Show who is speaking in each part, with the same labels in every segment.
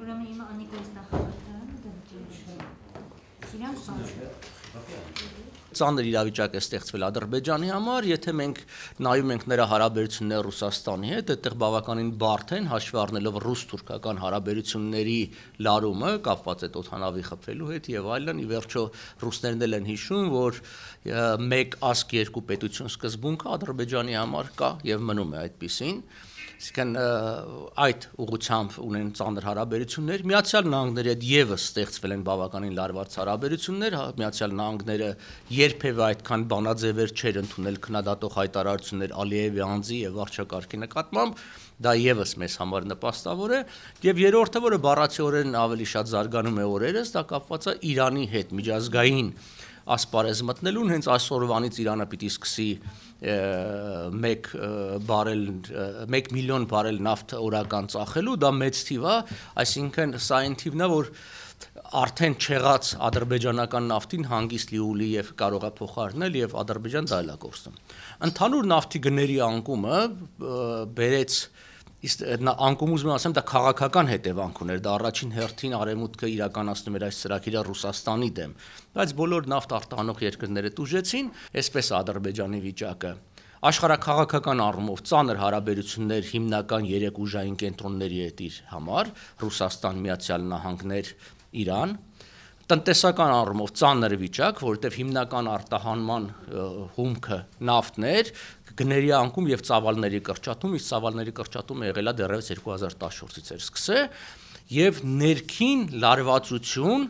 Speaker 1: Buranın yeme anne gözden halatlarını ծանր իրավիճակ է ստեղծվել Ադրբեջանի համար, եթե մենք նայում ենք նրա հարաբերությունները Ռուսաստանի հետ, այդտեղ բավականին բարդ են հաշվի առնելով ռուս-թուրքական հարաբերությունների լարումը, կապված է օթանավի խփելու հետ եւ այլն, ի վերջո ռուսներն էլ են հիշում, որ մեկ ասկ երկու պետություն սկզբունքը Ադրբեջանի համար կա եւ մնում է այդպեսին իսկան այդ ուղությամբ ունեն ծանր հարաբերություններ միացյալ նահանգների հետ եւս ստեղծվել են բավականին լարված հարաբերություններ հա, միացյալ նահանգները երբևէ այդքան բանաձևեր չէր ընդունել քննադատող հայտարարություններ Ալիևի անձի եւ վարչակարգի նկատմամբ, դա եւս մեզ համար նպաստավոր է, եւ երրորդը, որը բառացիորեն ավելի շատ զարգանում է օրերս, դա կապված է Իրանի հետ միջազգային ասպարեզ մտնելուն, հենց այսօրվանից Իրանը պիտի սկսի 1 բարել 1 միլիոն բարել նավթ օրական ծախելու, դա մեծ թիվ է, այսինքն սա այն թիվն է, որ արդեն չեղած ադրբեջանական նավթին հանգիստ լիուլի եւ կարողա փոխարինել եւ ադրբեջան դա էլ է գործում։ Ընդհանուր նավթի գների անկումը բերեց իսկ անկում ուզում ասեմ դա քաղաքական հետևանք ուներ դա առաջին հերթին արևմուտքը իրականացնում էր այս ծրագիրը Ռուսաստանի դեմ բայց բոլոր նավթ արտահանող երկրները դուժեցին այսպես ադրբեջանի վիճակը աշխարհակաղակական առումով ծանր հարաբերություններ հիմնական երեք ուժային կենտրոնների հետ իր համար Ռուսաստան Միացյալ Նահանգներ Իրան, տնտեսական առումով ծանր վիճակ, որովհետև հիմնական արտահանման հումքը նավթն էր, գների անկում եւ ծավալների կրճատում, իսկ ծավալների կրճատումը եղելա դեռևս 2014-ից էր սկսել եւ ներքին լարվածություն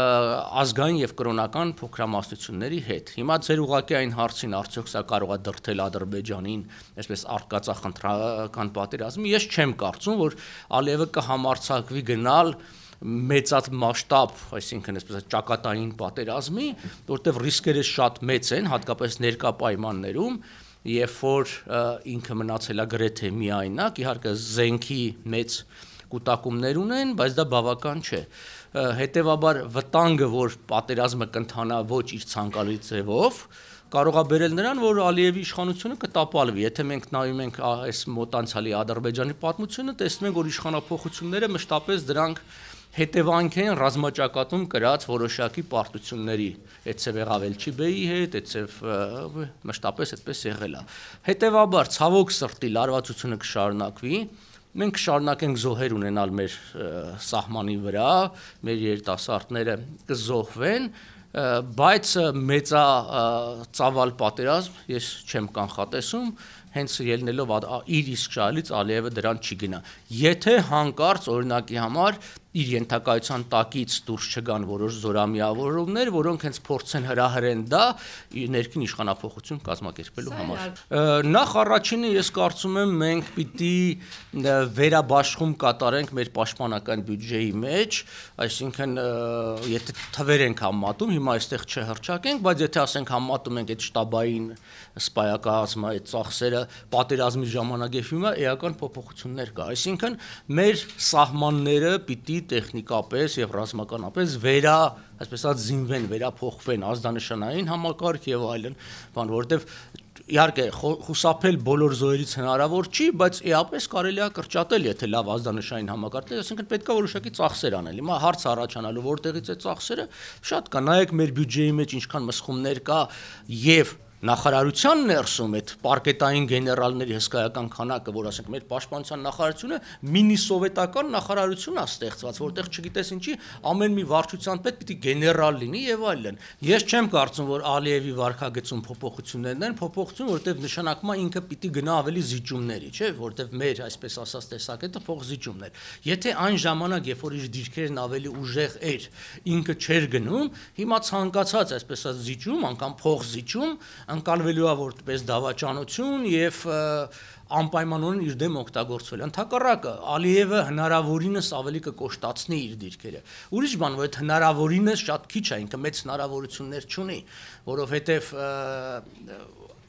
Speaker 1: ազգային եւ կրոնական փոքրամասնությունների հետ։ Հիմա ձեր ուղակի այն հարցին արդյոք սա կարող է դրթել Ադրբեջանին, այսպես արկածախնդրական պատերազմի, ես չեմ կարծում, որ Ալիևը կհամարցակվի գնալ մեծած մասշտաբ, այսինքն այսպես ճակատային պատերազմի, որտեղ ռիսկերը շատ մեծ են, հատկապես ներկա պայմաններում երբ որ ինքը մնացել է գրեթե միայնակ, իհարկե զենքի մեծ կուտակումներ ունեն, բայց դա բավական չէ։ Հետևաբար վտանգը, որ պատերազմը կընթանա ոչ իր ցանկալի ձևով, կարող է բերել նրան, որ Ալիևի իշխանությունը կտապալվի։ Եթե մենք նայում ենք այս մոտանցալի Ադրբեջանի պատմությունը, տեսնում ենք, որ իշխանապողությունները մշտապես դրանք հետևանքային ռազմաճակատում կրած որոշակի պարտությունների, այդ ցև եղավ Էլչիբեի հետ, այդ ցև մշտապես այդպես եղել է։ Հետևաբար ցավոք սրտի լարվածությունը կշարունակվի, մենք շարունակենք զոհեր ունենալ մեր սահմանի վրա, մեր երիտասարդները կզոհվեն, բայց մեծա ծավալ պատերազմ ես չեմ կանխատեսում, հենց ելնելով իր իսկ շահելից Ալիևը դրան չի գնա։ Եթե հանկարծ օրինակի համար իր ենթակայության տակից դուրս չգան որոշ զորամիավորումներ, որոնք հենց փորձեն հրահրեն դա ներքին իշխանապողություն կազմակերպելու համար։ Նախ առաջինը ես կարծում եմ մենք պիտի վերաբաշխում կատարենք մեր պաշտպանական բյուջեի մեջ, այսինքն եթե թվեր ենք համատում, հիմա այստեղ չհրճակենք, բայց եթե ասենք համատում ենք այդ շտաբային սպայակահացմա այդ ծախսերը պատերազմի ժամանակ եւ հիմա էական փոփոխություններ կա։ Այսինքն մեր սահմանները պիտի տեխնիկապես եւ ռազմականապես վերա, այսպես ասած, զինվեն, վերափոխվեն ազդանշանային համակարգ եւ այլն, բան, որովհետեւ իհարկե խուսափել բոլոր զոհերից հնարավոր չի, բայց էապես կարելի է կրճատել, եթե լավ ազդանշային համակարգներ, այսինքն պետքա որոշակի ծախսեր անել։ Հիմա հարցը առաջանալու որտեղից է ծախսերը, շատ կա, նայեք մեր բյուջեի մեջ ինչքան մսխումներ կա եւ նախարարության ներսում այդ պարկետային գեներալների հսկայական քանակը, որ ասենք մեր պաշտպանության նախարարությունը մինիսովետական նախարարություն է ստեղծված, որտեղ չգիտես ինչի ամեն մի վարչության պետ պիտի գեներալ լինի եւ այլն։ Ես չեմ կարծում, որ Ալիևի վարկագծում փոփոխություններն են, փոփոխություն, որտեղ նշանակումա ինքը պիտի գնա ավելի զիջումների, չէ՞, որտեղ մեր, այսպես ասած, տեսակետը փող զիջումներ։ Եթե այն ժամանակ, երբ որ իր դիրքերն ավելի ուժեղ էր, ինքը չէր գնում, հիմա ցանկացած, այսպես ասած, զիջում, անգամ փող զիջում, անցալվելու է որպես դավաճանություն եւ և, և անպայմանորեն իր դեմ օգտագործվել։ Ընթակառակը Ալիևը հնարավորինս ավելի կկոշտացնի իր դիրքերը։ Ուրիշ բան, որ այդ հնարավորինս շատ քիչ է, ինքը մեծ հնարավորություններ չունի, որովհետև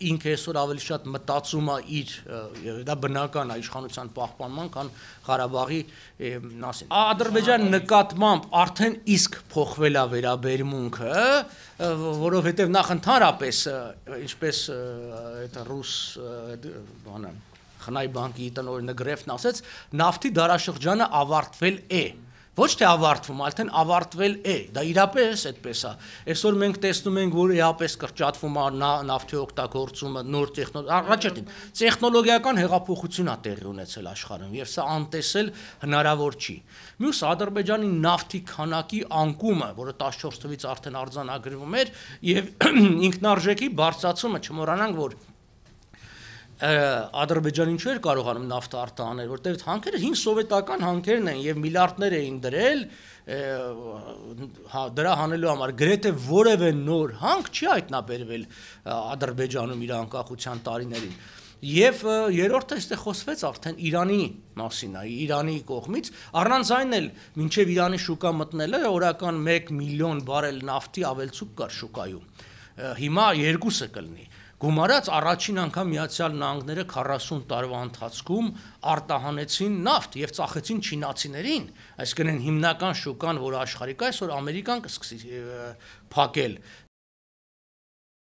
Speaker 1: ինքը այսօր ավելի շատ մտածում է իր դա բնական է իշխանության պահպանման քան Ղարաբաղի մասին։ Ադրբեջանի նկատմամբ արդեն իսկ փոխվել է վերաբերմունքը, որովհետև նախ ընդհանրապես ինչպես այդ ռուս բանը Խնայ բանկի տնօրենը Գրեֆն ասեց, նավթի դարաշրջանը ավարտվել է։ Ոչ թե ավարտվում, այլ թե ավարտվել է։ Դա իրապես այդպես է։ Այսօր մենք տեսնում ենք, որ իրապես կրճատվում է նավթի օգտագործումը, նոր տեխնոլոգիա, առաջերտին տեխնոլոգիական հեղափոխություն է տեղի ունեցել աշխարհում, եւ սա անտեսել հնարավոր չի։ Մյուս Ադրբեջանի նավթի քանակի անկումը, որը 14 թվականից արդեն արձանագրվում էր, եւ ինքնարժեքի բարձրացումը, չմոռանանք, որ 2019 Ադրբեջան ինչու էր կարողանում նավթ արտանել, որտեղ հանքերը 5 սովետական հանքերն են եւ միլիարդներ էին դրել դրա հանելու համար գրեթե որևէ նոր հանք չի հայտնաբերվել Ադրբեջանում իր անկախության տարիներին։ Եվ երրորդը այստեղ խոսվեց արդեն Իրանի մասին, Իրանի կողմից, առանց այն էլ մինչև Իրանի շուկա մտնելը օրական 1 միլիոն բարել նավթի ավելցուկ կար շուկայում։ Հիմա երկուսը կլինի գումարած առաջին անգամ Միացյալ Նահանգները 40 տարվա ընթացքում արտահանեցին նավթ եւ ծախեցին չինացիներին, այսինքն հիմնական շուկան, որ աշխարհիկ այսօր Ամերիկան կսկսի փակել,